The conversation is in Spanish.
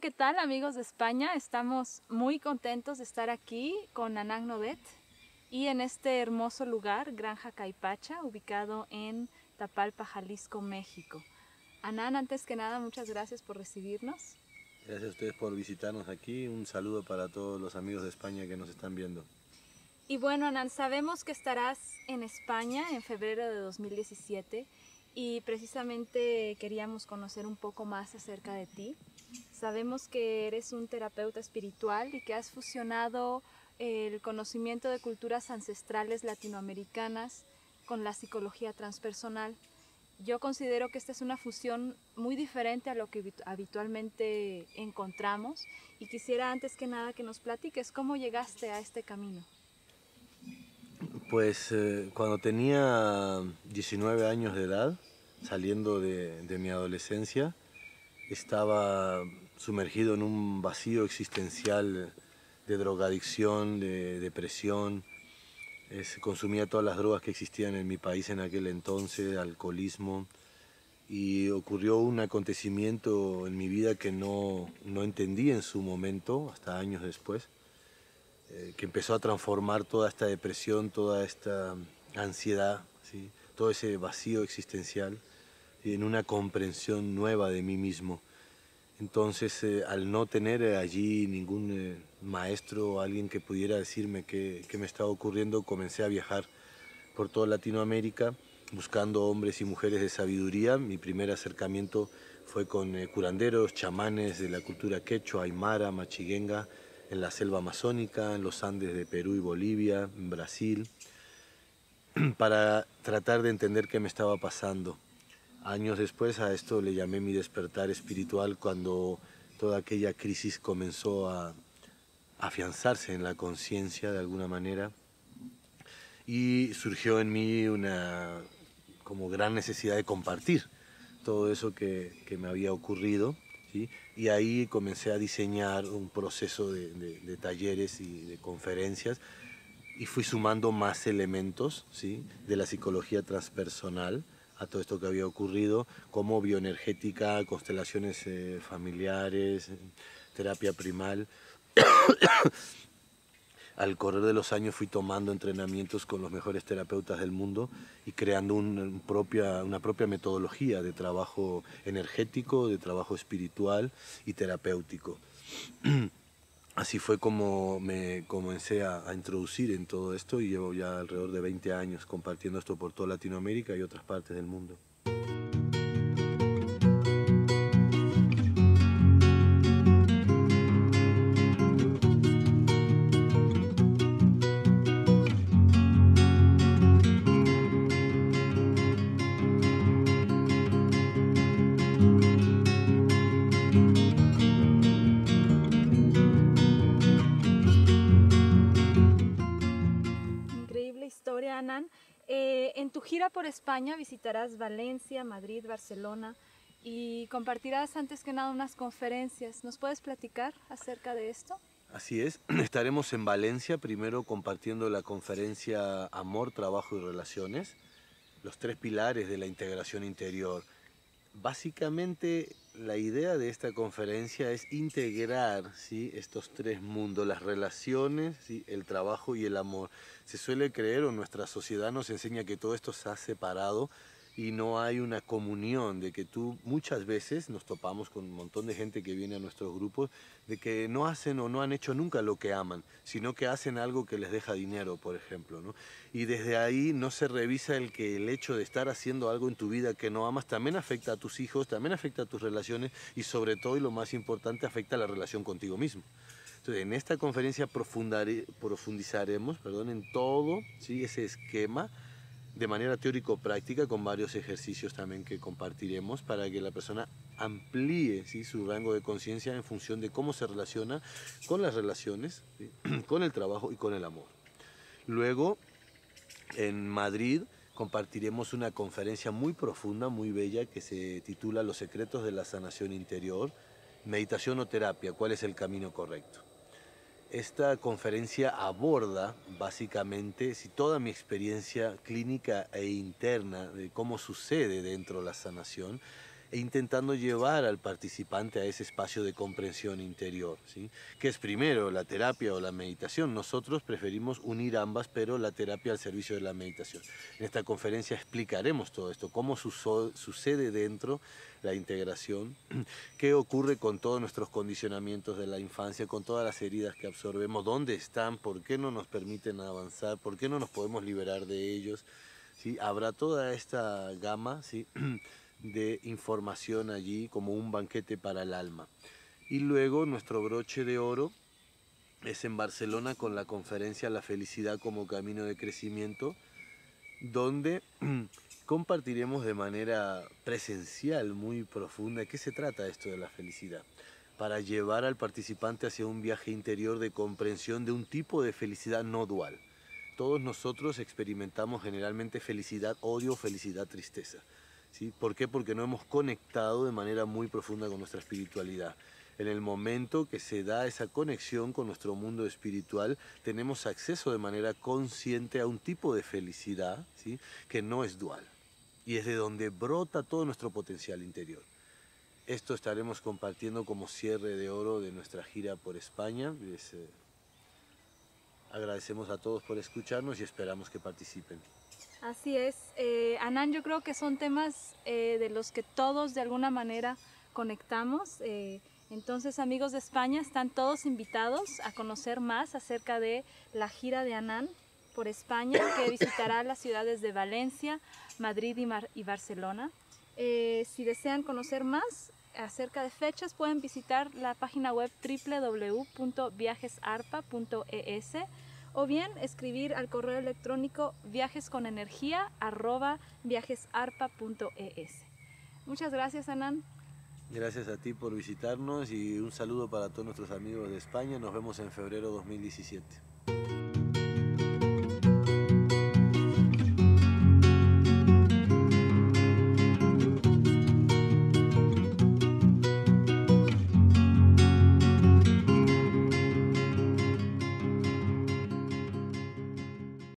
¿qué tal amigos de España? Estamos muy contentos de estar aquí con Anang Novet y en este hermoso lugar, Granja Caipacha, ubicado en Tapalpa, Jalisco, México. Anán, antes que nada, muchas gracias por recibirnos. Gracias a ustedes por visitarnos aquí. Un saludo para todos los amigos de España que nos están viendo. Y bueno, Anan, sabemos que estarás en España en febrero de 2017 y precisamente queríamos conocer un poco más acerca de ti. Sabemos que eres un terapeuta espiritual y que has fusionado el conocimiento de culturas ancestrales latinoamericanas con la psicología transpersonal. Yo considero que esta es una fusión muy diferente a lo que habitualmente encontramos y quisiera antes que nada que nos platiques cómo llegaste a este camino. Pues eh, cuando tenía 19 años de edad, saliendo de, mi adolescencia, estaba sumergido en un vacío existencial de drogadicción, de depresión. consumía todas las drogas que existían en mi país en aquel entonces, alcoholismo. Y ocurrió un acontecimiento en mi vida que no entendí en su momento, hasta años después eh, que empezó a transformar toda esta depresión, toda esta ansiedad, todo ese vacío existencial en una comprensión nueva de mí mismo. Entonces, eh, al no tener eh, allí ningún maestro o alguien que pudiera decirme qué, me estaba ocurriendo, comencé a viajar por toda Latinoamérica buscando hombres y mujeres de sabiduría. Mi primer acercamiento fue con curanderos, chamanes de la cultura quechua, aymara, machiguenga, en la selva amazónica, en los Andes de Perú y Bolivia, en Brasil, para tratar de entender qué me estaba pasando. Años después a esto le llamé mi despertar espiritual cuando toda aquella crisis comenzó a afianzarse en la conciencia de alguna manera y surgió en mí una como gran necesidad de compartir todo eso que, que me había ocurrido y ahí comencé a diseñar un proceso de, talleres y de conferencias y fui sumando más elementos ¿sí? de la psicología transpersonal a todo esto que había ocurrido, como bioenergética, constelaciones eh, familiares, terapia primal al correr de los años fui tomando entrenamientos con los mejores terapeutas del mundo y creando una propia metodología de trabajo energético, de trabajo espiritual y terapéutico. Así fue como me comencé a introducir en todo esto y llevo ya alrededor de 20 años compartiendo esto por toda Latinoamérica y otras partes del mundo. gira por España visitarás Valencia, Madrid, Barcelona y compartirás antes que nada unas conferencias. ¿Nos puedes platicar acerca de esto? Así es, estaremos en Valencia primero compartiendo la conferencia Amor, Trabajo y Relaciones, los tres pilares de la integración interior. Básicamente la idea de esta conferencia es integrar ¿sí? estos tres mundos, las relaciones, el trabajo y el amor. Se suele creer o nuestra sociedad nos enseña que todo esto se ha separado, y no hay una comunión de que tú muchas veces nos topamos con un montón de gente que viene a nuestros grupos de que no hacen o no han hecho nunca lo que aman, sino que hacen algo que les deja dinero, por ejemplo, ¿no? Y desde ahí no se revisa el que el hecho de estar haciendo algo en tu vida que no amas también afecta a tus hijos, también afecta a tus relaciones y sobre todo y lo más importante afecta a la relación contigo mismo. Entonces, en esta conferencia profundizaremos, perdón, en todo ¿sí? ese esquema de manera teórico-práctica con varios ejercicios también que compartiremos para que la persona amplíe su rango de conciencia en función de cómo se relaciona con las relaciones, con el trabajo y con el amor. Luego, en Madrid, compartiremos una conferencia muy profunda, muy bella, que se titula Los secretos de la sanación interior, meditación o terapia, cuál es el camino correcto. Esta conferencia aborda básicamente si toda mi experiencia clínica e interna de cómo sucede dentro de la sanación e intentando llevar al participante a ese espacio de comprensión interior, ¿sí? que es primero la terapia o la meditación. Nosotros preferimos unir ambas, pero la terapia al servicio de la meditación. En esta conferencia explicaremos todo esto, cómo sucede dentro la integración, qué ocurre con todos nuestros condicionamientos de la infancia, con todas las heridas que absorbemos, dónde están, por qué no nos permiten avanzar, por qué no nos podemos liberar de ellos. ¿sí? Habrá toda esta gama ¿sí? de información allí como un banquete para el alma. Y luego nuestro broche de oro es en Barcelona con la conferencia La felicidad como camino de crecimiento, donde compartiremos de manera presencial muy profunda qué se trata esto de la felicidad, para llevar al participante hacia un viaje interior de comprensión de un tipo de felicidad no dual. Todos nosotros experimentamos generalmente felicidad, odio, felicidad, tristeza. ¿sí? ¿Por qué? Porque no hemos conectado de manera muy profunda con nuestra espiritualidad. En el momento que se da esa conexión con nuestro mundo espiritual, tenemos acceso de manera consciente a un tipo de felicidad ¿sí? que no es dual y es de donde brota todo nuestro potencial interior. Esto estaremos compartiendo como cierre de oro de nuestra gira por España. Eh, Agradecemos a todos por escucharnos y esperamos que participen. Así es. Eh, Anán, yo creo que son temas eh, de los que todos de alguna manera conectamos. Eh, entonces, amigos de España, están todos invitados a conocer más acerca de la gira de Anán por España, que visitará las ciudades de Valencia, Madrid y, y Barcelona. si desean conocer más, acerca de fechas pueden visitar la página web www.viajesarpa.es o bien escribir al correo electrónico viajesconenergia@viajesarpa.es. Muchas gracias, Anan. Gracias a ti por visitarnos y un saludo para todos nuestros amigos de España. Nos vemos en febrero 2017.